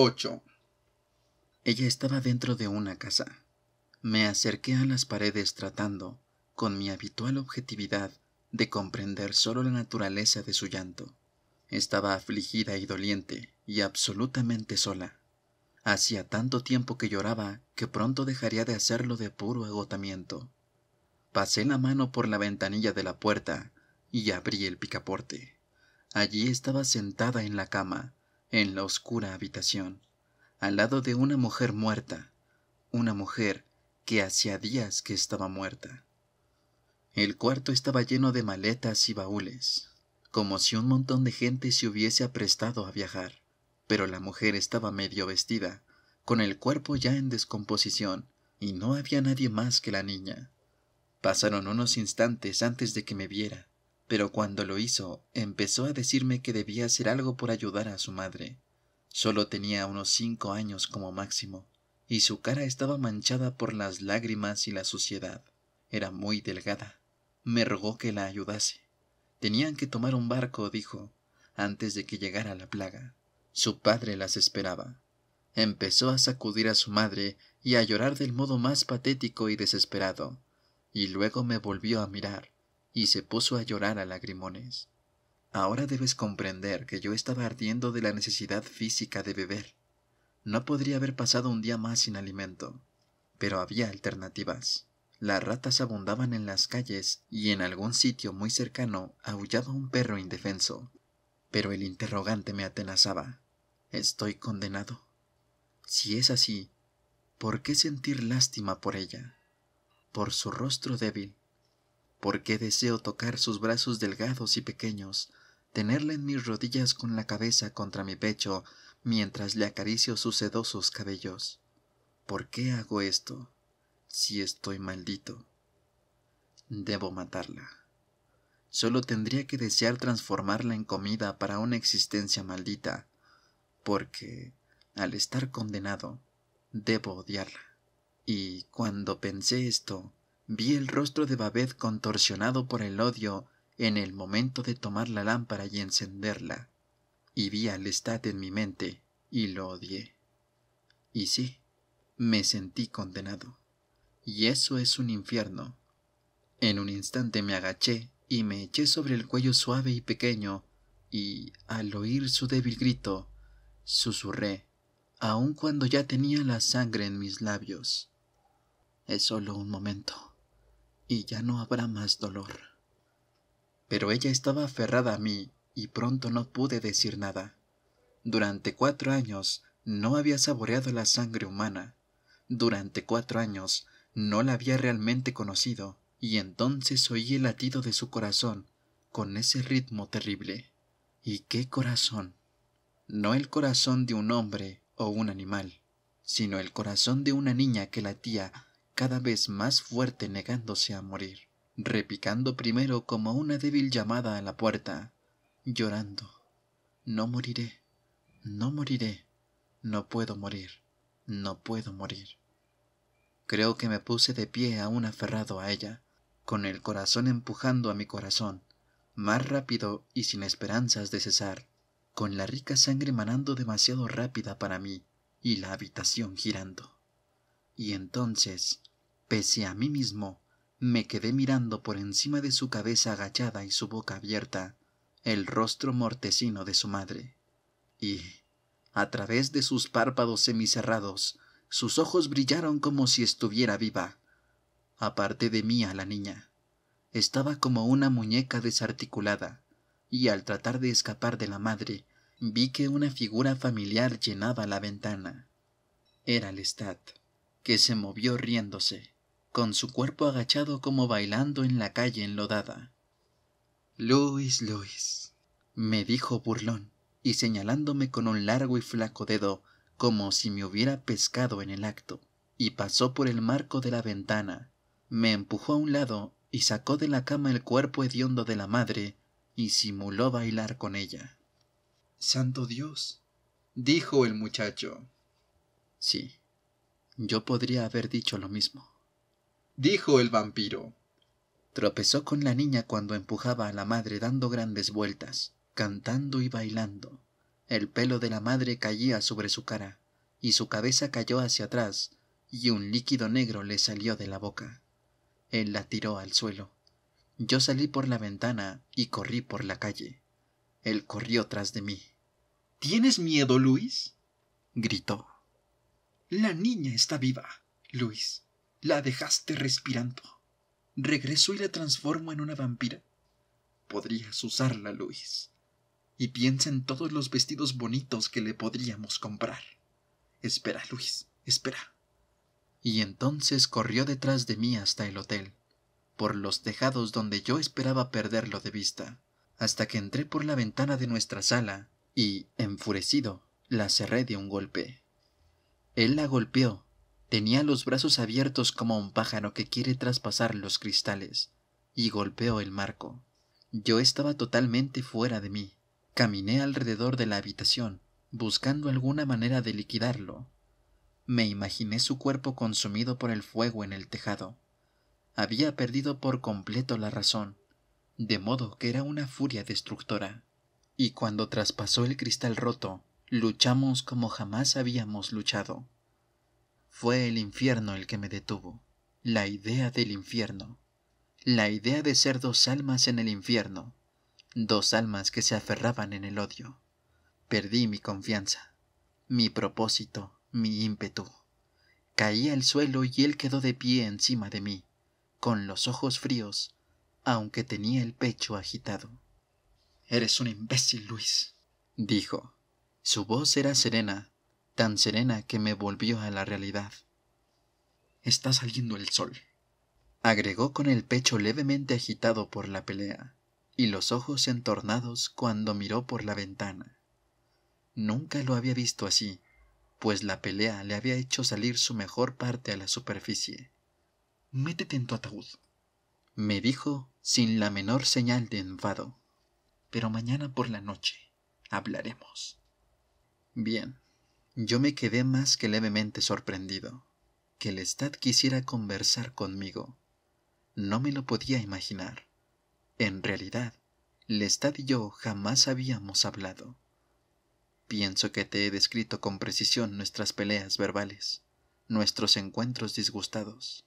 8. Ella estaba dentro de una casa. Me acerqué a las paredes tratando, con mi habitual objetividad, de comprender solo la naturaleza de su llanto. Estaba afligida y doliente, y absolutamente sola. Hacía tanto tiempo que lloraba que pronto dejaría de hacerlo de puro agotamiento. Pasé la mano por la ventanilla de la puerta y abrí el picaporte. Allí estaba sentada en la cama, en la oscura habitación, al lado de una mujer muerta, una mujer que hacía días que estaba muerta. El cuarto estaba lleno de maletas y baúles, como si un montón de gente se hubiese aprestado a viajar, pero la mujer estaba medio vestida, con el cuerpo ya en descomposición, y no había nadie más que la niña. Pasaron unos instantes antes de que me viera, pero cuando lo hizo, empezó a decirme que debía hacer algo por ayudar a su madre. Solo tenía unos cinco años como máximo, y su cara estaba manchada por las lágrimas y la suciedad. Era muy delgada. Me rogó que la ayudase. Tenían que tomar un barco, dijo, antes de que llegara la plaga. Su padre las esperaba. Empezó a sacudir a su madre y a llorar del modo más patético y desesperado, y luego me volvió a mirar, y se puso a llorar a lagrimones. Ahora debes comprender que yo estaba ardiendo de la necesidad física de beber. No podría haber pasado un día más sin alimento, pero había alternativas. Las ratas abundaban en las calles y en algún sitio muy cercano aullaba un perro indefenso. Pero el interrogante me atenazaba. ¿Estoy condenado? Si es así, ¿por qué sentir lástima por ella? Por su rostro débil, ¿Por qué deseo tocar sus brazos delgados y pequeños, tenerla en mis rodillas con la cabeza contra mi pecho mientras le acaricio sus sedosos cabellos. ¿Por qué hago esto? Si estoy maldito. Debo matarla. Solo tendría que desear transformarla en comida para una existencia maldita, porque, al estar condenado, debo odiarla. Y cuando pensé esto, Vi el rostro de Babet contorsionado por el odio en el momento de tomar la lámpara y encenderla. Y vi al Estat en mi mente y lo odié. Y sí, me sentí condenado. Y eso es un infierno. En un instante me agaché y me eché sobre el cuello suave y pequeño, y, al oír su débil grito, susurré, aun cuando ya tenía la sangre en mis labios. Es solo un momento y ya no habrá más dolor. Pero ella estaba aferrada a mí y pronto no pude decir nada. Durante cuatro años no había saboreado la sangre humana. Durante cuatro años no la había realmente conocido y entonces oí el latido de su corazón con ese ritmo terrible. ¿Y qué corazón? No el corazón de un hombre o un animal, sino el corazón de una niña que latía cada vez más fuerte negándose a morir, repicando primero como una débil llamada a la puerta, llorando. No moriré, no moriré, no puedo morir, no puedo morir. Creo que me puse de pie aún aferrado a ella, con el corazón empujando a mi corazón, más rápido y sin esperanzas de cesar, con la rica sangre manando demasiado rápida para mí y la habitación girando. Y entonces Pese a mí mismo, me quedé mirando por encima de su cabeza agachada y su boca abierta, el rostro mortecino de su madre. Y, a través de sus párpados semicerrados, sus ojos brillaron como si estuviera viva. Aparté de mí a la niña. Estaba como una muñeca desarticulada, y al tratar de escapar de la madre, vi que una figura familiar llenaba la ventana. Era Lestat, que se movió riéndose con su cuerpo agachado como bailando en la calle enlodada. Luis, Luis, me dijo burlón, y señalándome con un largo y flaco dedo, como si me hubiera pescado en el acto, y pasó por el marco de la ventana, me empujó a un lado y sacó de la cama el cuerpo hediondo de la madre y simuló bailar con ella. Santo Dios, dijo el muchacho. Sí, yo podría haber dicho lo mismo dijo el vampiro. Tropezó con la niña cuando empujaba a la madre dando grandes vueltas, cantando y bailando. El pelo de la madre caía sobre su cara, y su cabeza cayó hacia atrás, y un líquido negro le salió de la boca. Él la tiró al suelo. Yo salí por la ventana y corrí por la calle. Él corrió tras de mí. ¿Tienes miedo, Luis? gritó. La niña está viva, Luis. La dejaste respirando. Regreso y la transformo en una vampira. Podrías usarla, Luis. Y piensa en todos los vestidos bonitos que le podríamos comprar. Espera, Luis, espera. Y entonces corrió detrás de mí hasta el hotel, por los tejados donde yo esperaba perderlo de vista, hasta que entré por la ventana de nuestra sala y, enfurecido, la cerré de un golpe. Él la golpeó Tenía los brazos abiertos como un pájaro que quiere traspasar los cristales, y golpeó el marco. Yo estaba totalmente fuera de mí. Caminé alrededor de la habitación, buscando alguna manera de liquidarlo. Me imaginé su cuerpo consumido por el fuego en el tejado. Había perdido por completo la razón, de modo que era una furia destructora. Y cuando traspasó el cristal roto, luchamos como jamás habíamos luchado. Fue el infierno el que me detuvo, la idea del infierno, la idea de ser dos almas en el infierno, dos almas que se aferraban en el odio. Perdí mi confianza, mi propósito, mi ímpetu. Caí al suelo y él quedó de pie encima de mí, con los ojos fríos, aunque tenía el pecho agitado. Eres un imbécil, Luis, dijo. Su voz era serena, tan serena que me volvió a la realidad. Está saliendo el sol, agregó con el pecho levemente agitado por la pelea y los ojos entornados cuando miró por la ventana. Nunca lo había visto así, pues la pelea le había hecho salir su mejor parte a la superficie. Métete en tu ataúd, me dijo sin la menor señal de enfado. Pero mañana por la noche hablaremos. Bien, yo me quedé más que levemente sorprendido. Que Lestat quisiera conversar conmigo. No me lo podía imaginar. En realidad, Lestat y yo jamás habíamos hablado. Pienso que te he descrito con precisión nuestras peleas verbales, nuestros encuentros disgustados.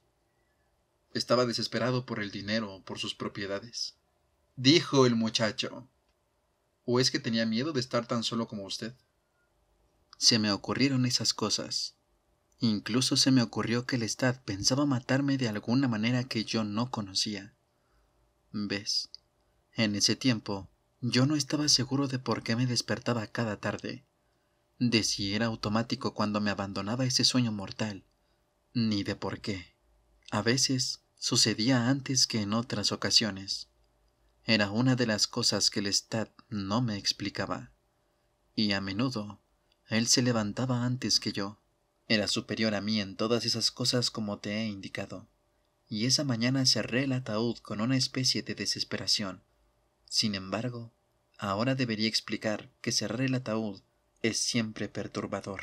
Estaba desesperado por el dinero o por sus propiedades. Dijo el muchacho. ¿O es que tenía miedo de estar tan solo como usted? Se me ocurrieron esas cosas. Incluso se me ocurrió que el Estad pensaba matarme de alguna manera que yo no conocía. ¿Ves? En ese tiempo, yo no estaba seguro de por qué me despertaba cada tarde, de si era automático cuando me abandonaba ese sueño mortal, ni de por qué. A veces sucedía antes que en otras ocasiones. Era una de las cosas que el Estad no me explicaba. Y a menudo él se levantaba antes que yo. Era superior a mí en todas esas cosas como te he indicado. Y esa mañana cerré el ataúd con una especie de desesperación. Sin embargo, ahora debería explicar que cerré el ataúd es siempre perturbador.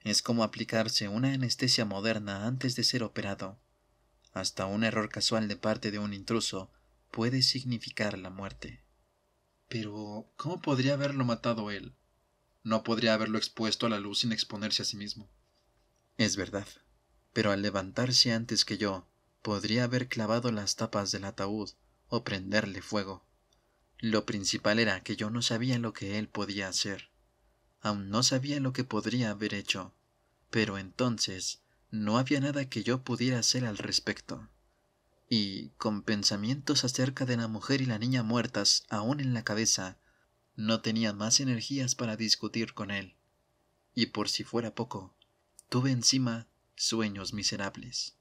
Es como aplicarse una anestesia moderna antes de ser operado. Hasta un error casual de parte de un intruso puede significar la muerte. Pero, ¿cómo podría haberlo matado él? no podría haberlo expuesto a la luz sin exponerse a sí mismo. Es verdad, pero al levantarse antes que yo, podría haber clavado las tapas del ataúd o prenderle fuego. Lo principal era que yo no sabía lo que él podía hacer. Aún no sabía lo que podría haber hecho. Pero entonces no había nada que yo pudiera hacer al respecto. Y, con pensamientos acerca de la mujer y la niña muertas aún en la cabeza, no tenía más energías para discutir con él. Y por si fuera poco, tuve encima sueños miserables.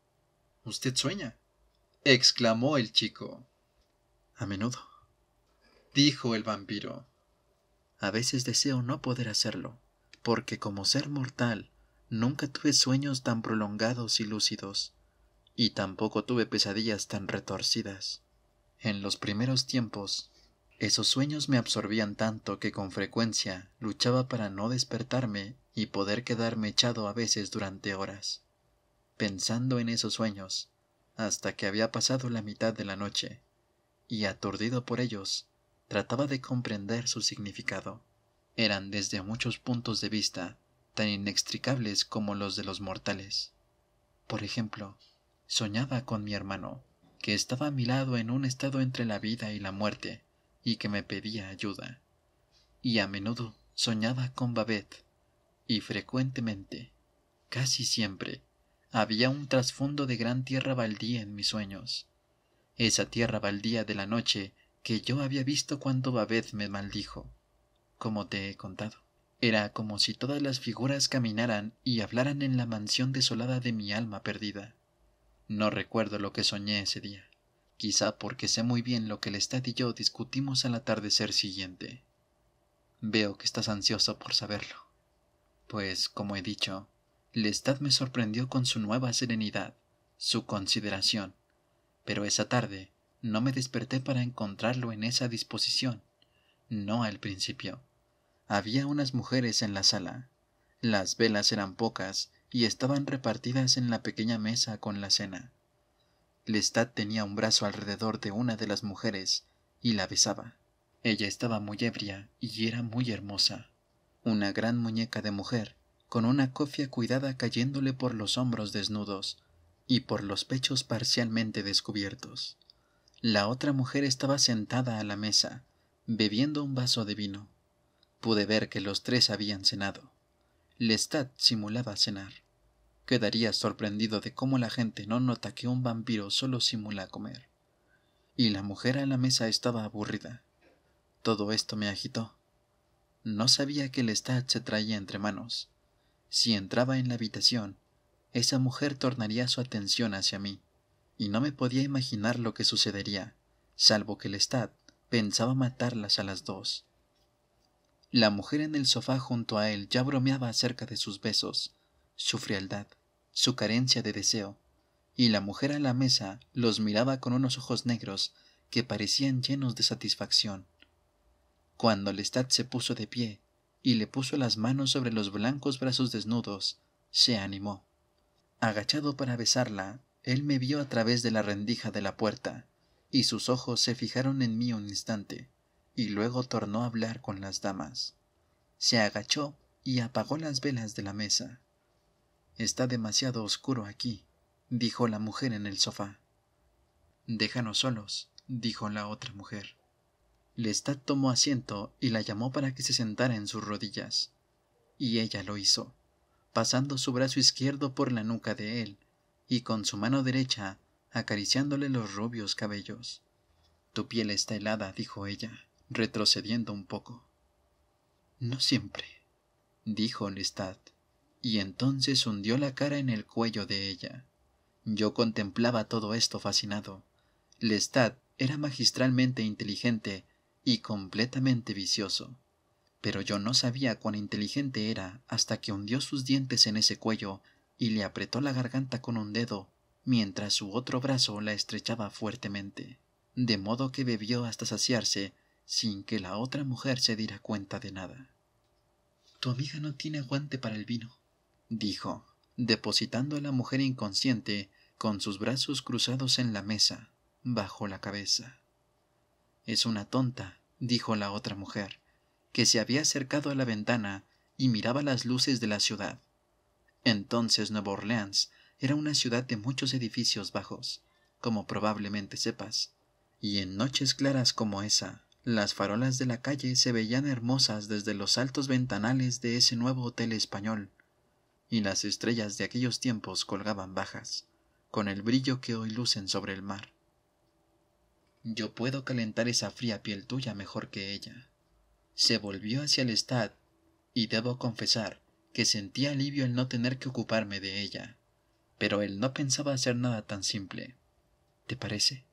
¿Usted sueña? exclamó el chico. A menudo, dijo el vampiro. A veces deseo no poder hacerlo, porque como ser mortal nunca tuve sueños tan prolongados y lúcidos, y tampoco tuve pesadillas tan retorcidas. En los primeros tiempos esos sueños me absorbían tanto que con frecuencia luchaba para no despertarme y poder quedarme echado a veces durante horas, pensando en esos sueños, hasta que había pasado la mitad de la noche, y aturdido por ellos, trataba de comprender su significado. Eran desde muchos puntos de vista tan inextricables como los de los mortales. Por ejemplo, soñaba con mi hermano, que estaba a mi lado en un estado entre la vida y la muerte, y que me pedía ayuda. Y a menudo soñaba con Babet y frecuentemente, casi siempre, había un trasfondo de gran tierra baldía en mis sueños. Esa tierra baldía de la noche que yo había visto cuando Babet me maldijo. Como te he contado. Era como si todas las figuras caminaran y hablaran en la mansión desolada de mi alma perdida. No recuerdo lo que soñé ese día quizá porque sé muy bien lo que Lestat y yo discutimos al atardecer siguiente. Veo que estás ansioso por saberlo. Pues, como he dicho, Lestat me sorprendió con su nueva serenidad, su consideración, pero esa tarde no me desperté para encontrarlo en esa disposición, no al principio. Había unas mujeres en la sala. Las velas eran pocas y estaban repartidas en la pequeña mesa con la cena. Lestat tenía un brazo alrededor de una de las mujeres y la besaba. Ella estaba muy ebria y era muy hermosa. Una gran muñeca de mujer, con una cofia cuidada cayéndole por los hombros desnudos y por los pechos parcialmente descubiertos. La otra mujer estaba sentada a la mesa, bebiendo un vaso de vino. Pude ver que los tres habían cenado. Lestat simulaba cenar. Quedaría sorprendido de cómo la gente no nota que un vampiro solo simula comer. Y la mujer a la mesa estaba aburrida. Todo esto me agitó. No sabía que el Lestat se traía entre manos. Si entraba en la habitación, esa mujer tornaría su atención hacia mí, y no me podía imaginar lo que sucedería, salvo que Lestat pensaba matarlas a las dos. La mujer en el sofá junto a él ya bromeaba acerca de sus besos, su frialdad, su carencia de deseo, y la mujer a la mesa los miraba con unos ojos negros que parecían llenos de satisfacción. Cuando Lestat se puso de pie y le puso las manos sobre los blancos brazos desnudos, se animó. Agachado para besarla, él me vio a través de la rendija de la puerta, y sus ojos se fijaron en mí un instante, y luego tornó a hablar con las damas. Se agachó y apagó las velas de la mesa. Está demasiado oscuro aquí, dijo la mujer en el sofá. Déjanos solos, dijo la otra mujer. Lestat tomó asiento y la llamó para que se sentara en sus rodillas. Y ella lo hizo, pasando su brazo izquierdo por la nuca de él y con su mano derecha acariciándole los rubios cabellos. Tu piel está helada, dijo ella, retrocediendo un poco. No siempre, dijo Lestat y entonces hundió la cara en el cuello de ella. Yo contemplaba todo esto fascinado. Lestat era magistralmente inteligente y completamente vicioso. Pero yo no sabía cuán inteligente era hasta que hundió sus dientes en ese cuello y le apretó la garganta con un dedo, mientras su otro brazo la estrechaba fuertemente, de modo que bebió hasta saciarse sin que la otra mujer se diera cuenta de nada. Tu amiga no tiene aguante para el vino, dijo, depositando a la mujer inconsciente con sus brazos cruzados en la mesa, bajo la cabeza. Es una tonta, dijo la otra mujer, que se había acercado a la ventana y miraba las luces de la ciudad. Entonces Nueva Orleans era una ciudad de muchos edificios bajos, como probablemente sepas, y en noches claras como esa, las farolas de la calle se veían hermosas desde los altos ventanales de ese nuevo hotel español, y las estrellas de aquellos tiempos colgaban bajas, con el brillo que hoy lucen sobre el mar. Yo puedo calentar esa fría piel tuya mejor que ella. Se volvió hacia el estad, y debo confesar que sentí alivio el no tener que ocuparme de ella, pero él no pensaba hacer nada tan simple. ¿Te parece?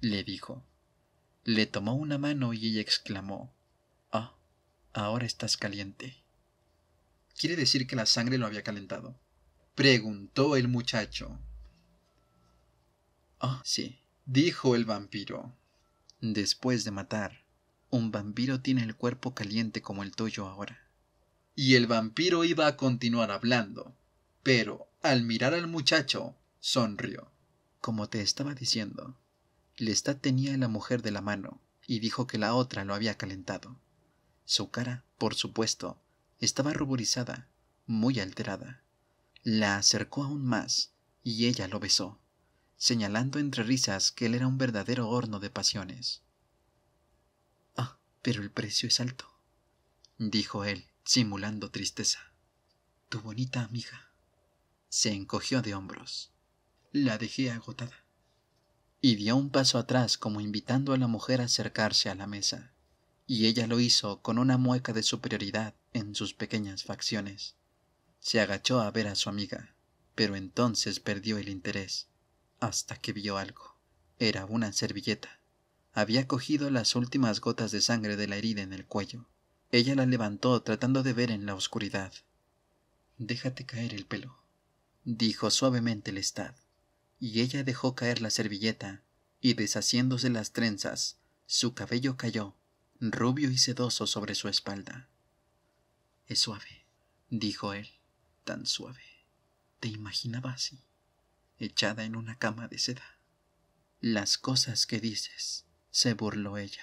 le dijo. Le tomó una mano y ella exclamó, Ah, ahora estás caliente. ¿Quiere decir que la sangre lo había calentado? Preguntó el muchacho. Ah, sí, dijo el vampiro. Después de matar, un vampiro tiene el cuerpo caliente como el tuyo ahora. Y el vampiro iba a continuar hablando, pero al mirar al muchacho, sonrió. Como te estaba diciendo, Lestat tenía a la mujer de la mano y dijo que la otra lo había calentado. Su cara, por supuesto, estaba ruborizada, muy alterada. La acercó aún más y ella lo besó, señalando entre risas que él era un verdadero horno de pasiones. Ah, pero el precio es alto, dijo él, simulando tristeza. Tu bonita amiga. Se encogió de hombros. La dejé agotada. Y dio un paso atrás como invitando a la mujer a acercarse a la mesa. Y ella lo hizo con una mueca de superioridad en sus pequeñas facciones. Se agachó a ver a su amiga, pero entonces perdió el interés, hasta que vio algo. Era una servilleta. Había cogido las últimas gotas de sangre de la herida en el cuello. Ella la levantó tratando de ver en la oscuridad. Déjate caer el pelo, dijo suavemente Lestat, y ella dejó caer la servilleta, y deshaciéndose las trenzas, su cabello cayó, rubio y sedoso, sobre su espalda. Es suave, dijo él, tan suave. Te imaginaba así, echada en una cama de seda. Las cosas que dices, se burló ella,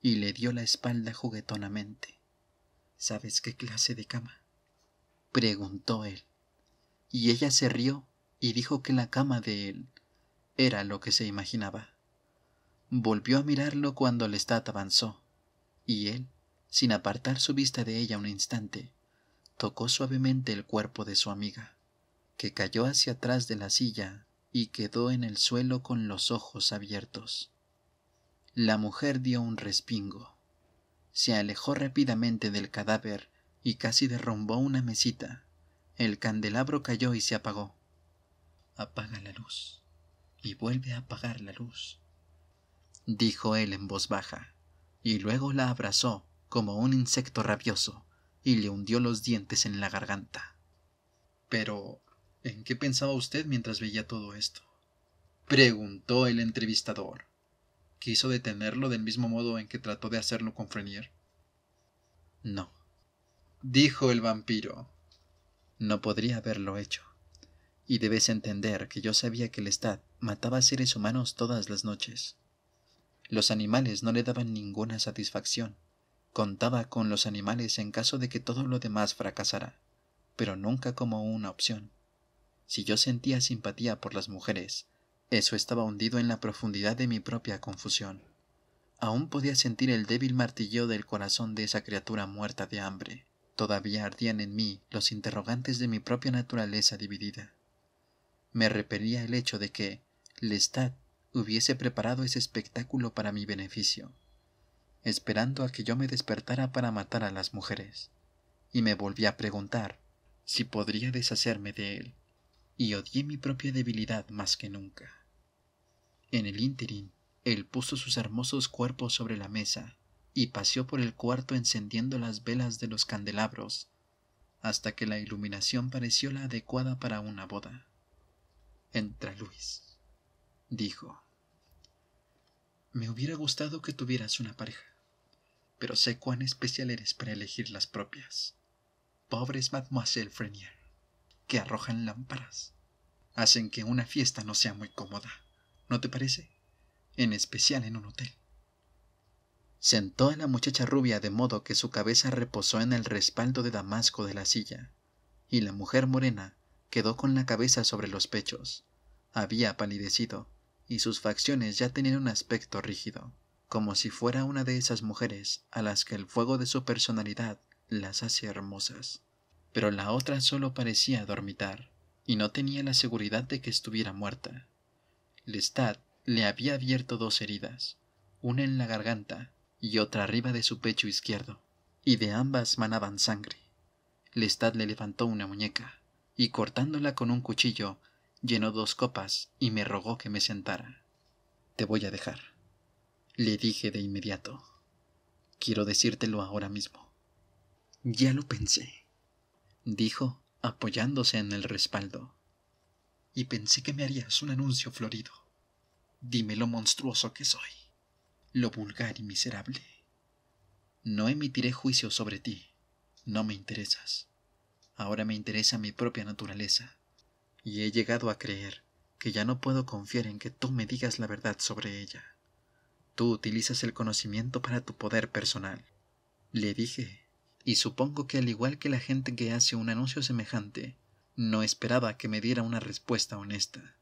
y le dio la espalda juguetonamente. ¿Sabes qué clase de cama? preguntó él. Y ella se rió y dijo que la cama de él era lo que se imaginaba. Volvió a mirarlo cuando estat avanzó, y él sin apartar su vista de ella un instante, tocó suavemente el cuerpo de su amiga, que cayó hacia atrás de la silla y quedó en el suelo con los ojos abiertos. La mujer dio un respingo. Se alejó rápidamente del cadáver y casi derrumbó una mesita. El candelabro cayó y se apagó. Apaga la luz y vuelve a apagar la luz, dijo él en voz baja, y luego la abrazó como un insecto rabioso y le hundió los dientes en la garganta. Pero, ¿en qué pensaba usted mientras veía todo esto? preguntó el entrevistador. ¿Quiso detenerlo del mismo modo en que trató de hacerlo con Frenier? No, dijo el vampiro. No podría haberlo hecho. Y debes entender que yo sabía que Lestat mataba seres humanos todas las noches. Los animales no le daban ninguna satisfacción, Contaba con los animales en caso de que todo lo demás fracasara, pero nunca como una opción. Si yo sentía simpatía por las mujeres, eso estaba hundido en la profundidad de mi propia confusión. Aún podía sentir el débil martillo del corazón de esa criatura muerta de hambre. Todavía ardían en mí los interrogantes de mi propia naturaleza dividida. Me repelía el hecho de que Lestat hubiese preparado ese espectáculo para mi beneficio esperando a que yo me despertara para matar a las mujeres, y me volví a preguntar si podría deshacerme de él, y odié mi propia debilidad más que nunca. En el ínterin, él puso sus hermosos cuerpos sobre la mesa y paseó por el cuarto encendiendo las velas de los candelabros hasta que la iluminación pareció la adecuada para una boda. Entra, Luis, dijo. Me hubiera gustado que tuvieras una pareja pero sé cuán especial eres para elegir las propias. Pobres Mademoiselle Frenier, que arrojan lámparas. Hacen que una fiesta no sea muy cómoda, ¿no te parece? En especial en un hotel. Sentó a la muchacha rubia de modo que su cabeza reposó en el respaldo de damasco de la silla, y la mujer morena quedó con la cabeza sobre los pechos. Había palidecido, y sus facciones ya tenían un aspecto rígido como si fuera una de esas mujeres a las que el fuego de su personalidad las hace hermosas. Pero la otra solo parecía dormitar, y no tenía la seguridad de que estuviera muerta. Lestat le había abierto dos heridas, una en la garganta y otra arriba de su pecho izquierdo, y de ambas manaban sangre. Lestat le levantó una muñeca, y cortándola con un cuchillo, llenó dos copas y me rogó que me sentara. Te voy a dejar. Le dije de inmediato. Quiero decírtelo ahora mismo. Ya lo pensé, dijo, apoyándose en el respaldo. Y pensé que me harías un anuncio florido. Dime lo monstruoso que soy, lo vulgar y miserable. No emitiré juicio sobre ti. No me interesas. Ahora me interesa mi propia naturaleza. Y he llegado a creer que ya no puedo confiar en que tú me digas la verdad sobre ella. Tú utilizas el conocimiento para tu poder personal. Le dije, y supongo que al igual que la gente que hace un anuncio semejante, no esperaba que me diera una respuesta honesta.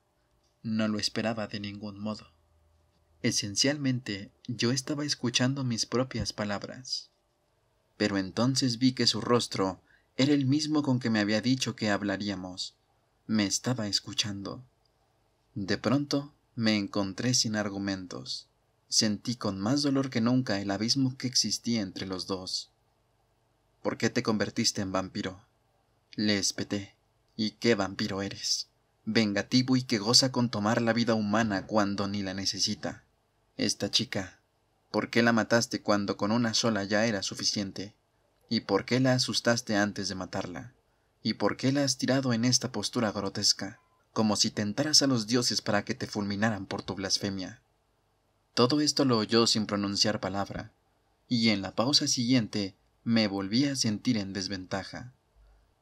No lo esperaba de ningún modo. Esencialmente, yo estaba escuchando mis propias palabras. Pero entonces vi que su rostro era el mismo con que me había dicho que hablaríamos. Me estaba escuchando. De pronto, me encontré sin argumentos sentí con más dolor que nunca el abismo que existía entre los dos. ¿Por qué te convertiste en vampiro? Le espeté. ¿Y qué vampiro eres? Vengativo y que goza con tomar la vida humana cuando ni la necesita. Esta chica, ¿por qué la mataste cuando con una sola ya era suficiente? ¿Y por qué la asustaste antes de matarla? ¿Y por qué la has tirado en esta postura grotesca, como si tentaras a los dioses para que te fulminaran por tu blasfemia? Todo esto lo oyó sin pronunciar palabra, y en la pausa siguiente me volví a sentir en desventaja.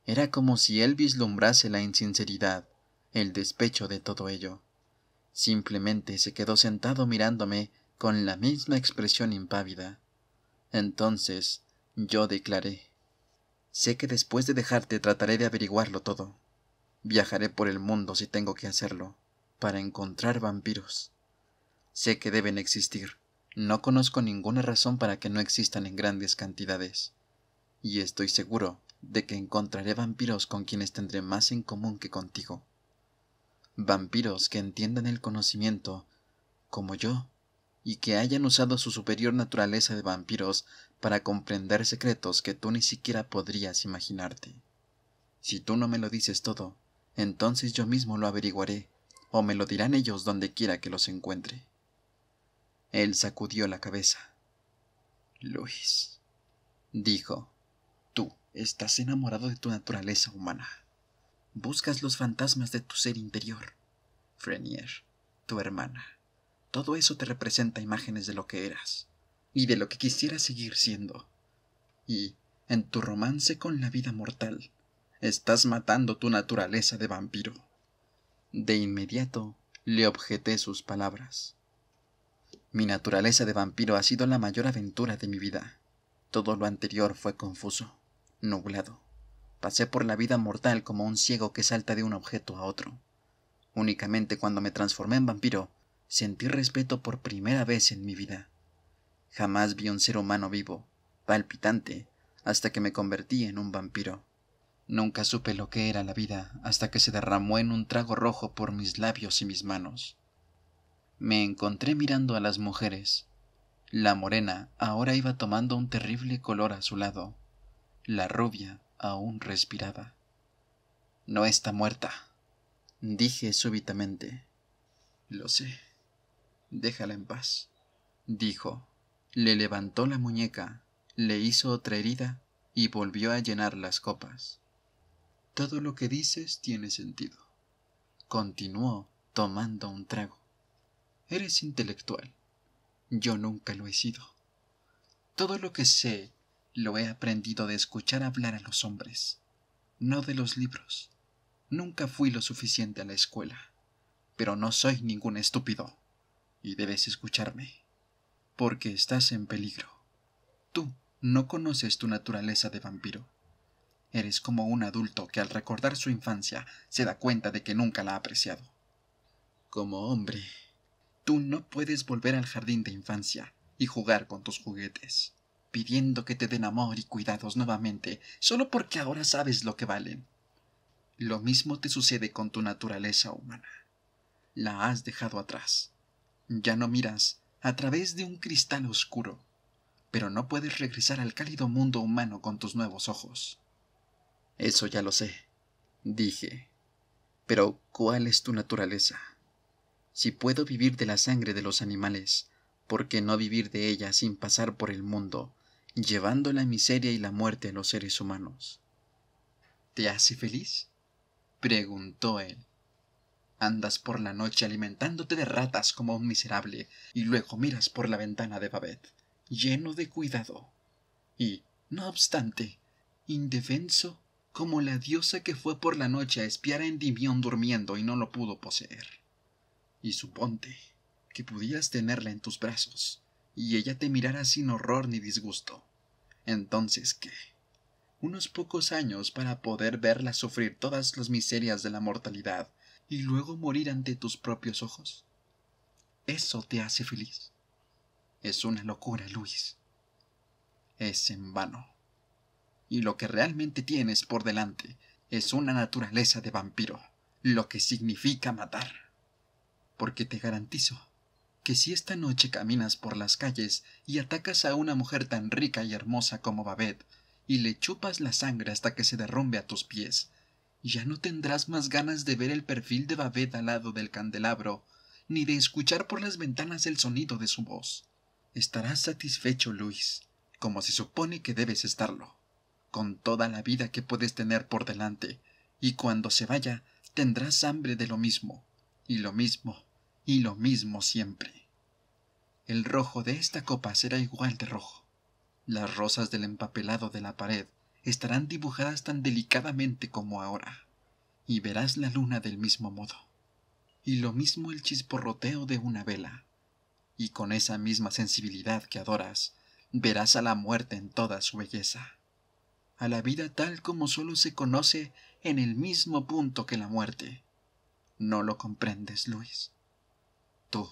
Era como si él vislumbrase la insinceridad, el despecho de todo ello. Simplemente se quedó sentado mirándome con la misma expresión impávida. Entonces yo declaré Sé que después de dejarte trataré de averiguarlo todo. Viajaré por el mundo si tengo que hacerlo, para encontrar vampiros. Sé que deben existir. No conozco ninguna razón para que no existan en grandes cantidades. Y estoy seguro de que encontraré vampiros con quienes tendré más en común que contigo. Vampiros que entiendan el conocimiento, como yo, y que hayan usado su superior naturaleza de vampiros para comprender secretos que tú ni siquiera podrías imaginarte. Si tú no me lo dices todo, entonces yo mismo lo averiguaré, o me lo dirán ellos donde quiera que los encuentre. Él sacudió la cabeza. Luis, dijo, tú estás enamorado de tu naturaleza humana. Buscas los fantasmas de tu ser interior. Frenier, tu hermana. Todo eso te representa imágenes de lo que eras y de lo que quisieras seguir siendo. Y, en tu romance con la vida mortal, estás matando tu naturaleza de vampiro. De inmediato le objeté sus palabras. Mi naturaleza de vampiro ha sido la mayor aventura de mi vida. Todo lo anterior fue confuso, nublado. Pasé por la vida mortal como un ciego que salta de un objeto a otro. Únicamente cuando me transformé en vampiro, sentí respeto por primera vez en mi vida. Jamás vi un ser humano vivo, palpitante, hasta que me convertí en un vampiro. Nunca supe lo que era la vida hasta que se derramó en un trago rojo por mis labios y mis manos me encontré mirando a las mujeres. La morena ahora iba tomando un terrible color a su lado, La rubia aún respiraba. No está muerta, dije súbitamente. Lo sé. Déjala en paz, dijo. Le levantó la muñeca, le hizo otra herida y volvió a llenar las copas. Todo lo que dices tiene sentido. Continuó tomando un trago. Eres intelectual. Yo nunca lo he sido. Todo lo que sé lo he aprendido de escuchar hablar a los hombres, no de los libros. Nunca fui lo suficiente a la escuela, pero no soy ningún estúpido, y debes escucharme, porque estás en peligro. Tú no conoces tu naturaleza de vampiro. Eres como un adulto que al recordar su infancia se da cuenta de que nunca la ha apreciado. Como hombre, Tú no puedes volver al jardín de infancia y jugar con tus juguetes, pidiendo que te den amor y cuidados nuevamente, solo porque ahora sabes lo que valen. Lo mismo te sucede con tu naturaleza humana. La has dejado atrás. Ya no miras a través de un cristal oscuro, pero no puedes regresar al cálido mundo humano con tus nuevos ojos. Eso ya lo sé, dije. Pero ¿cuál es tu naturaleza? Si puedo vivir de la sangre de los animales, ¿por qué no vivir de ella sin pasar por el mundo, llevando la miseria y la muerte a los seres humanos? ¿Te hace feliz? preguntó él. Andas por la noche alimentándote de ratas como un miserable, y luego miras por la ventana de Babet, lleno de cuidado. Y, no obstante, indefenso como la diosa que fue por la noche a espiar a Endimión durmiendo y no lo pudo poseer y suponte que pudieras tenerla en tus brazos y ella te mirara sin horror ni disgusto. Entonces, ¿qué? Unos pocos años para poder verla sufrir todas las miserias de la mortalidad y luego morir ante tus propios ojos. Eso te hace feliz. Es una locura, Luis. Es en vano. Y lo que realmente tienes por delante es una naturaleza de vampiro, lo que significa matar porque te garantizo que si esta noche caminas por las calles y atacas a una mujer tan rica y hermosa como Babet y le chupas la sangre hasta que se derrumbe a tus pies, ya no tendrás más ganas de ver el perfil de Babet al lado del candelabro, ni de escuchar por las ventanas el sonido de su voz. Estarás satisfecho, Luis, como se supone que debes estarlo, con toda la vida que puedes tener por delante, y cuando se vaya, tendrás hambre de lo mismo, y lo mismo y lo mismo siempre. El rojo de esta copa será igual de rojo. Las rosas del empapelado de la pared estarán dibujadas tan delicadamente como ahora, y verás la luna del mismo modo. Y lo mismo el chisporroteo de una vela. Y con esa misma sensibilidad que adoras, verás a la muerte en toda su belleza. A la vida tal como solo se conoce en el mismo punto que la muerte. No lo comprendes, Luis. Tú,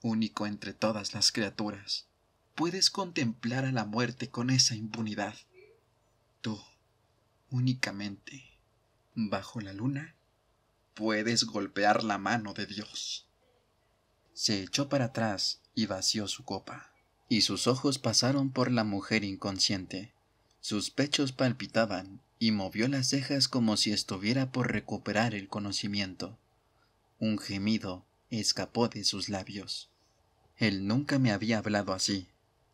único entre todas las criaturas, puedes contemplar a la muerte con esa impunidad. Tú, únicamente, bajo la luna, puedes golpear la mano de Dios. Se echó para atrás y vació su copa, y sus ojos pasaron por la mujer inconsciente. Sus pechos palpitaban y movió las cejas como si estuviera por recuperar el conocimiento. Un gemido escapó de sus labios. Él nunca me había hablado así,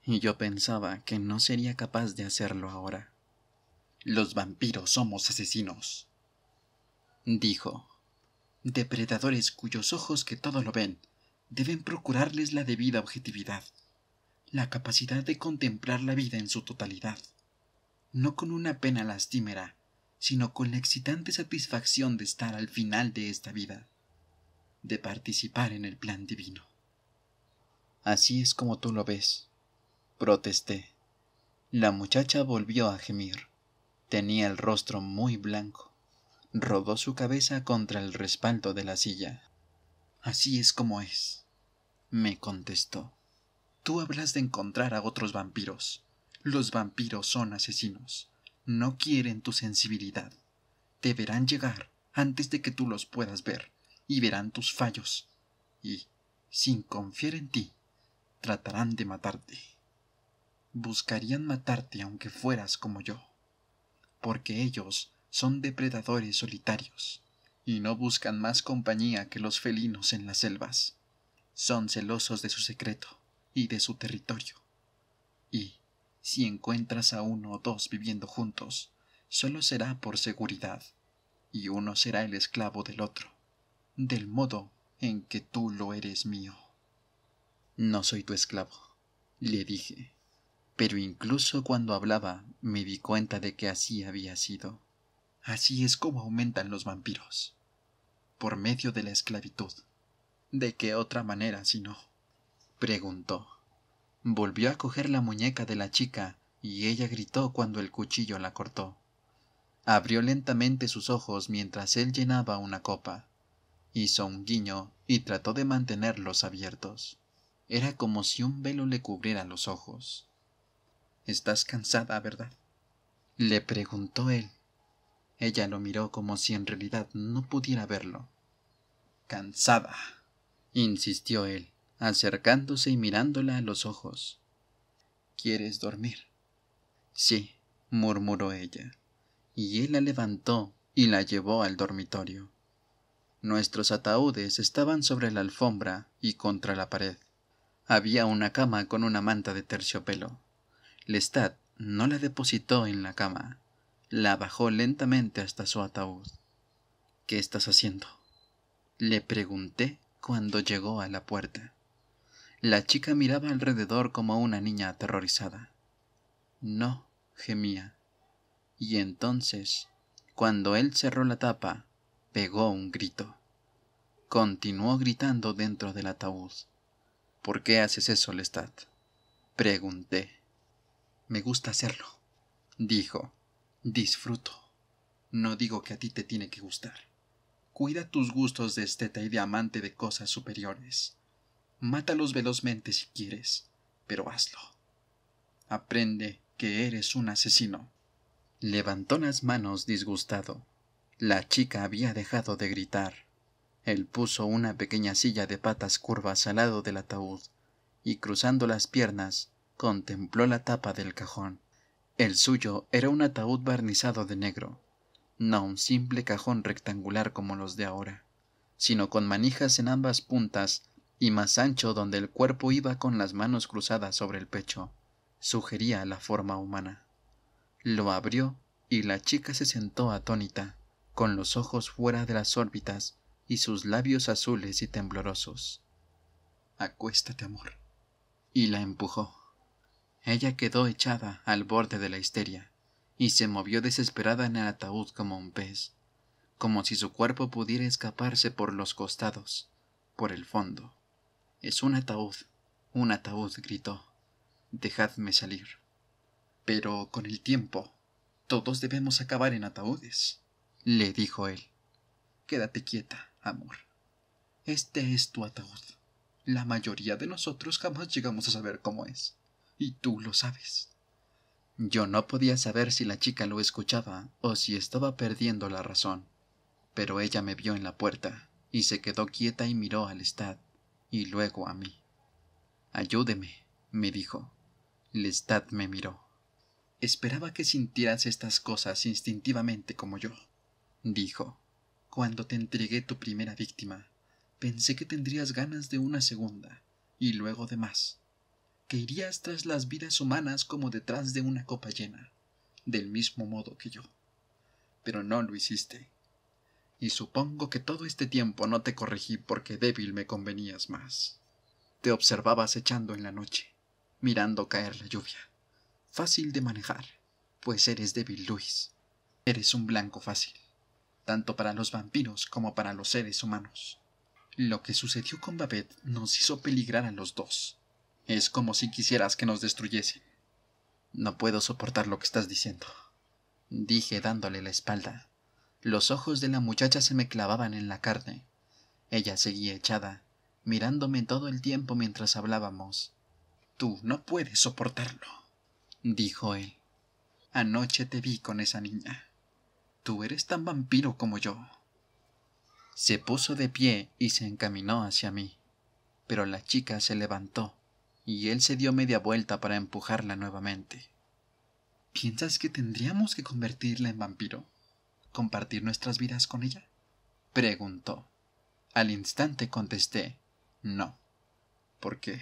y yo pensaba que no sería capaz de hacerlo ahora. Los vampiros somos asesinos, dijo. Depredadores cuyos ojos que todo lo ven deben procurarles la debida objetividad, la capacidad de contemplar la vida en su totalidad, no con una pena lastimera, sino con la excitante satisfacción de estar al final de esta vida de participar en el plan divino. Así es como tú lo ves, protesté. La muchacha volvió a gemir. Tenía el rostro muy blanco. Rodó su cabeza contra el respaldo de la silla. Así es como es, me contestó. Tú hablas de encontrar a otros vampiros. Los vampiros son asesinos. No quieren tu sensibilidad. Te verán llegar antes de que tú los puedas ver y verán tus fallos, y, sin confiar en ti, tratarán de matarte. Buscarían matarte aunque fueras como yo, porque ellos son depredadores solitarios, y no buscan más compañía que los felinos en las selvas. Son celosos de su secreto y de su territorio. Y, si encuentras a uno o dos viviendo juntos, solo será por seguridad, y uno será el esclavo del otro del modo en que tú lo eres mío. No soy tu esclavo, le dije, pero incluso cuando hablaba me di cuenta de que así había sido. Así es como aumentan los vampiros, por medio de la esclavitud. ¿De qué otra manera si no? preguntó. Volvió a coger la muñeca de la chica y ella gritó cuando el cuchillo la cortó. Abrió lentamente sus ojos mientras él llenaba una copa. Hizo un guiño y trató de mantenerlos abiertos. Era como si un velo le cubriera los ojos. ¿Estás cansada, verdad? Le preguntó él. Ella lo miró como si en realidad no pudiera verlo. Cansada, insistió él, acercándose y mirándola a los ojos. ¿Quieres dormir? Sí, murmuró ella, y él la levantó y la llevó al dormitorio. Nuestros ataúdes estaban sobre la alfombra y contra la pared. Había una cama con una manta de terciopelo. Lestat no la depositó en la cama. La bajó lentamente hasta su ataúd. ¿Qué estás haciendo? Le pregunté cuando llegó a la puerta. La chica miraba alrededor como una niña aterrorizada. No, gemía. Y entonces, cuando él cerró la tapa, pegó un grito. Continuó gritando dentro del ataúd. ¿Por qué haces eso, Lestat? Pregunté. Me gusta hacerlo, dijo. Disfruto. No digo que a ti te tiene que gustar. Cuida tus gustos de esteta y de amante de cosas superiores. Mátalos velozmente si quieres, pero hazlo. Aprende que eres un asesino. Levantó las manos disgustado. La chica había dejado de gritar. Él puso una pequeña silla de patas curvas al lado del ataúd y cruzando las piernas contempló la tapa del cajón. El suyo era un ataúd barnizado de negro, no un simple cajón rectangular como los de ahora, sino con manijas en ambas puntas y más ancho donde el cuerpo iba con las manos cruzadas sobre el pecho. Sugería la forma humana. Lo abrió y la chica se sentó atónita con los ojos fuera de las órbitas y sus labios azules y temblorosos. Acuéstate, amor. Y la empujó. Ella quedó echada al borde de la histeria y se movió desesperada en el ataúd como un pez, como si su cuerpo pudiera escaparse por los costados, por el fondo. Es un ataúd, un ataúd, gritó. Dejadme salir. Pero con el tiempo, todos debemos acabar en ataúdes le dijo él. Quédate quieta, amor. Este es tu ataúd. La mayoría de nosotros jamás llegamos a saber cómo es. Y tú lo sabes. Yo no podía saber si la chica lo escuchaba o si estaba perdiendo la razón. Pero ella me vio en la puerta y se quedó quieta y miró al Estad y luego a mí. Ayúdeme, me dijo. Lestat me miró. Esperaba que sintieras estas cosas instintivamente como yo dijo, cuando te entregué tu primera víctima, pensé que tendrías ganas de una segunda, y luego de más, que irías tras las vidas humanas como detrás de una copa llena, del mismo modo que yo. Pero no lo hiciste. Y supongo que todo este tiempo no te corregí porque débil me convenías más. Te observabas echando en la noche, mirando caer la lluvia. Fácil de manejar, pues eres débil, Luis. Eres un blanco fácil tanto para los vampiros como para los seres humanos. Lo que sucedió con Babet nos hizo peligrar a los dos. Es como si quisieras que nos destruyese. No puedo soportar lo que estás diciendo, dije dándole la espalda. Los ojos de la muchacha se me clavaban en la carne. Ella seguía echada, mirándome todo el tiempo mientras hablábamos. Tú no puedes soportarlo, dijo él. Anoche te vi con esa niña. Tú eres tan vampiro como yo. Se puso de pie y se encaminó hacia mí, pero la chica se levantó y él se dio media vuelta para empujarla nuevamente. ¿Piensas que tendríamos que convertirla en vampiro? ¿Compartir nuestras vidas con ella? Preguntó. Al instante contesté, no. ¿Por qué?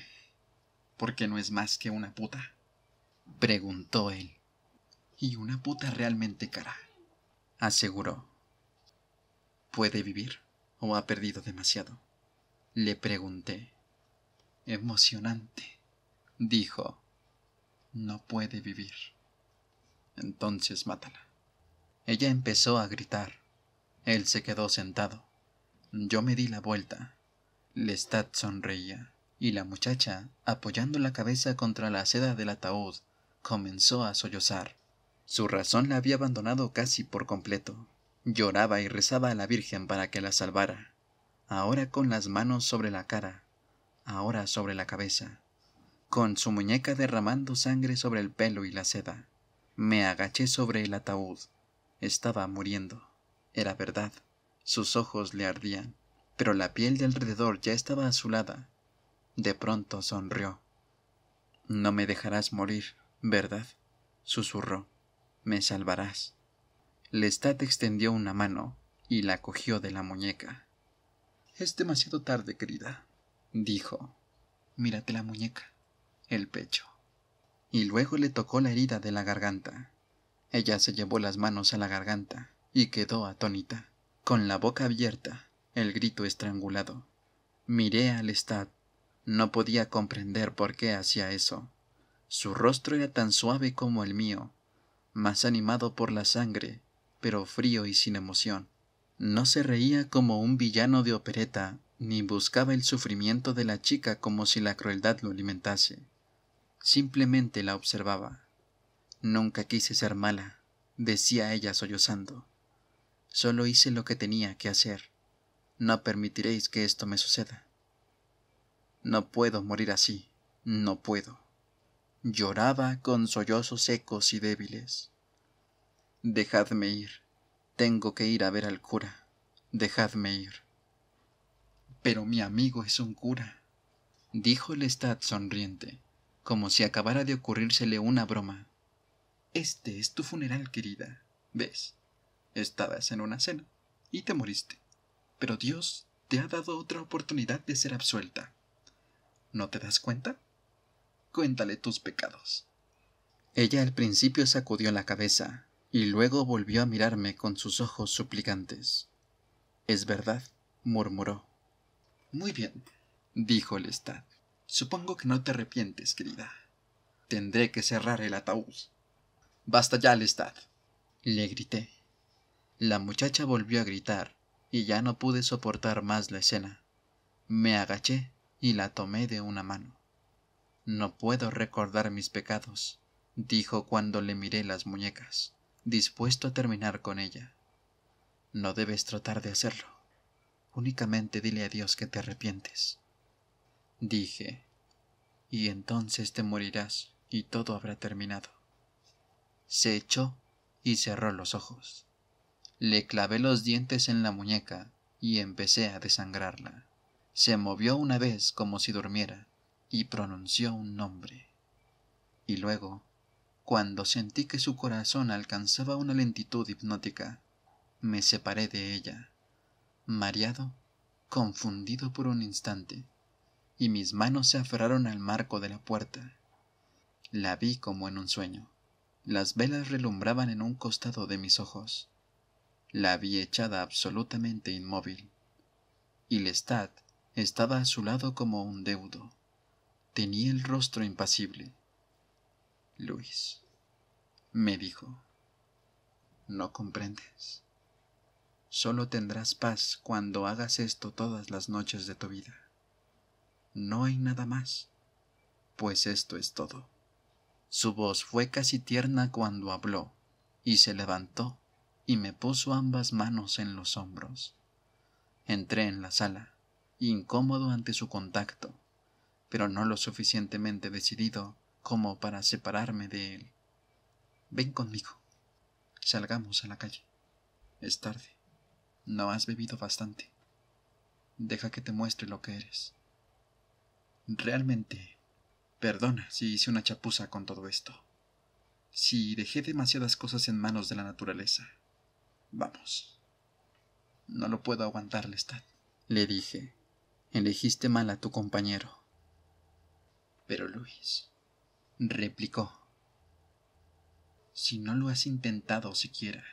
Porque no es más que una puta. Preguntó él. Y una puta realmente cara aseguró. ¿Puede vivir o ha perdido demasiado? Le pregunté. Emocionante, dijo. No puede vivir. Entonces mátala. Ella empezó a gritar. Él se quedó sentado. Yo me di la vuelta. Lestat sonreía, y la muchacha, apoyando la cabeza contra la seda del ataúd, comenzó a sollozar. Su razón la había abandonado casi por completo. Lloraba y rezaba a la Virgen para que la salvara. Ahora con las manos sobre la cara, ahora sobre la cabeza, con su muñeca derramando sangre sobre el pelo y la seda. Me agaché sobre el ataúd. Estaba muriendo. Era verdad. Sus ojos le ardían, pero la piel de alrededor ya estaba azulada. De pronto sonrió. No me dejarás morir, ¿verdad? susurró me salvarás. Lestat extendió una mano y la cogió de la muñeca. Es demasiado tarde, querida, dijo. Mírate la muñeca, el pecho. Y luego le tocó la herida de la garganta. Ella se llevó las manos a la garganta y quedó atónita, con la boca abierta, el grito estrangulado. Miré a Lestat. No podía comprender por qué hacía eso. Su rostro era tan suave como el mío, más animado por la sangre, pero frío y sin emoción. No se reía como un villano de opereta, ni buscaba el sufrimiento de la chica como si la crueldad lo alimentase. Simplemente la observaba. Nunca quise ser mala, decía ella sollozando. Solo hice lo que tenía que hacer. No permitiréis que esto me suceda. No puedo morir así, no puedo lloraba con sollozos secos y débiles. Dejadme ir, tengo que ir a ver al cura, dejadme ir. Pero mi amigo es un cura, dijo Lestat sonriente, como si acabara de ocurrírsele una broma. Este es tu funeral, querida. ¿Ves? Estabas en una cena y te moriste. Pero Dios te ha dado otra oportunidad de ser absuelta. ¿No te das cuenta? cuéntale tus pecados. Ella al principio sacudió la cabeza y luego volvió a mirarme con sus ojos suplicantes. Es verdad, murmuró. Muy bien, dijo Lestat. Supongo que no te arrepientes, querida. Tendré que cerrar el ataúd. Basta ya, Lestat. Le grité. La muchacha volvió a gritar y ya no pude soportar más la escena. Me agaché y la tomé de una mano. No puedo recordar mis pecados, dijo cuando le miré las muñecas, dispuesto a terminar con ella. No debes tratar de hacerlo. Únicamente dile a Dios que te arrepientes. Dije, y entonces te morirás y todo habrá terminado. Se echó y cerró los ojos. Le clavé los dientes en la muñeca y empecé a desangrarla. Se movió una vez como si durmiera, y pronunció un nombre. Y luego, cuando sentí que su corazón alcanzaba una lentitud hipnótica, me separé de ella, mareado, confundido por un instante, y mis manos se aferraron al marco de la puerta. La vi como en un sueño. Las velas relumbraban en un costado de mis ojos. La vi echada absolutamente inmóvil. Y Lestat estaba a su lado como un deudo. Tenía el rostro impasible. Luis, me dijo, no comprendes. Solo tendrás paz cuando hagas esto todas las noches de tu vida. No hay nada más, pues esto es todo. Su voz fue casi tierna cuando habló, y se levantó y me puso ambas manos en los hombros. Entré en la sala, incómodo ante su contacto, pero no lo suficientemente decidido como para separarme de él. Ven conmigo. Salgamos a la calle. Es tarde. No has bebido bastante. Deja que te muestre lo que eres. Realmente, perdona si hice una chapuza con todo esto. Si dejé demasiadas cosas en manos de la naturaleza. Vamos. No lo puedo aguantar, Lestat. Le dije. Elegiste mal a tu compañero. Pero Luis replicó, si no lo has intentado siquiera,